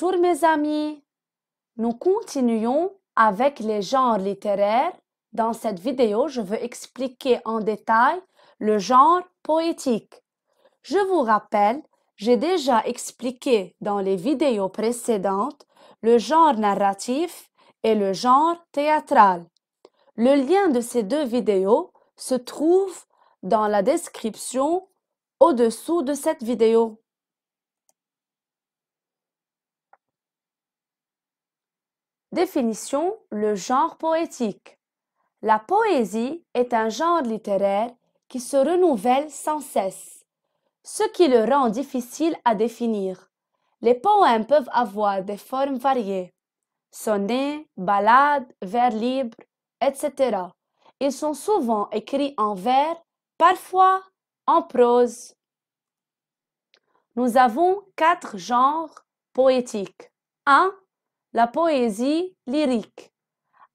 Bonjour mes amis! Nous continuons avec les genres littéraires. Dans cette vidéo, je veux expliquer en détail le genre poétique. Je vous rappelle, j'ai déjà expliqué dans les vidéos précédentes le genre narratif et le genre théâtral. Le lien de ces deux vidéos se trouve dans la description au-dessous de cette vidéo. Définition, le genre poétique. La poésie est un genre littéraire qui se renouvelle sans cesse, ce qui le rend difficile à définir. Les poèmes peuvent avoir des formes variées, sonnets, ballades, vers libres, etc. Ils sont souvent écrits en vers, parfois en prose. Nous avons quatre genres poétiques. 1 la poésie lyrique.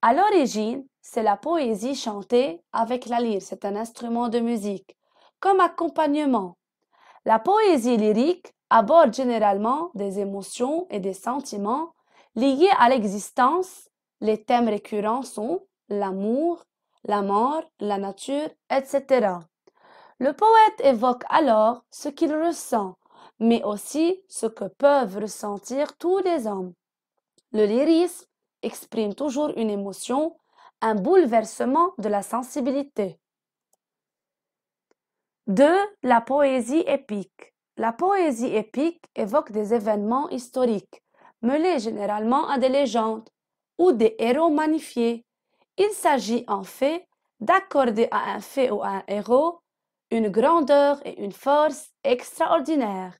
À l'origine, c'est la poésie chantée avec la lyre, c'est un instrument de musique, comme accompagnement. La poésie lyrique aborde généralement des émotions et des sentiments liés à l'existence. Les thèmes récurrents sont l'amour, la mort, la nature, etc. Le poète évoque alors ce qu'il ressent, mais aussi ce que peuvent ressentir tous les hommes. Le lyrisme exprime toujours une émotion, un bouleversement de la sensibilité. 2. La poésie épique. La poésie épique évoque des événements historiques, mêlés généralement à des légendes ou des héros magnifiés. Il s'agit en fait d'accorder à un fait ou à un héros une grandeur et une force extraordinaires.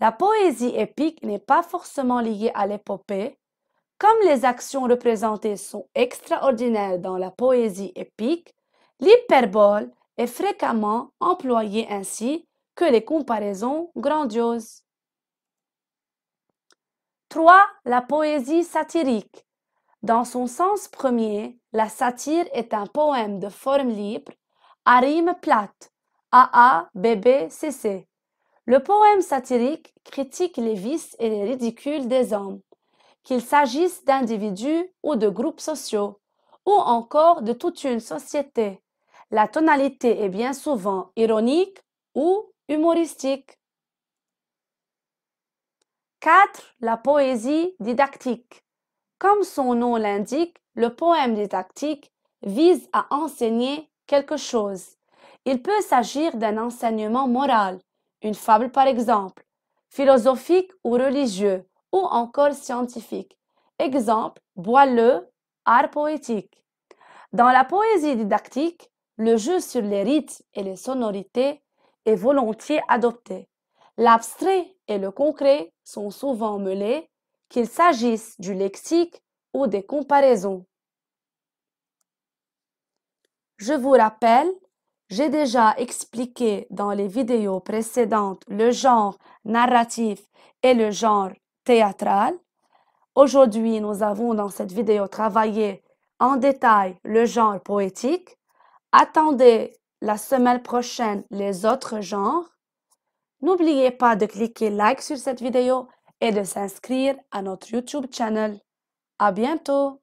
La poésie épique n'est pas forcément liée à l'épopée, comme les actions représentées sont extraordinaires dans la poésie épique, l'hyperbole est fréquemment employée ainsi que les comparaisons grandioses. 3. La poésie satirique. Dans son sens premier, la satire est un poème de forme libre, à rime plate, b, c CC. Le poème satirique critique les vices et les ridicules des hommes qu'il s'agisse d'individus ou de groupes sociaux, ou encore de toute une société. La tonalité est bien souvent ironique ou humoristique. 4. La poésie didactique. Comme son nom l'indique, le poème didactique vise à enseigner quelque chose. Il peut s'agir d'un enseignement moral, une fable par exemple, philosophique ou religieux, ou encore scientifique. Exemple, Boileau, art poétique. Dans la poésie didactique, le jeu sur les rites et les sonorités est volontiers adopté. L'abstrait et le concret sont souvent mêlés, qu'il s'agisse du lexique ou des comparaisons. Je vous rappelle, j'ai déjà expliqué dans les vidéos précédentes le genre narratif et le genre Théâtral. Aujourd'hui, nous avons dans cette vidéo travaillé en détail le genre poétique. Attendez la semaine prochaine les autres genres. N'oubliez pas de cliquer like sur cette vidéo et de s'inscrire à notre YouTube channel. À bientôt!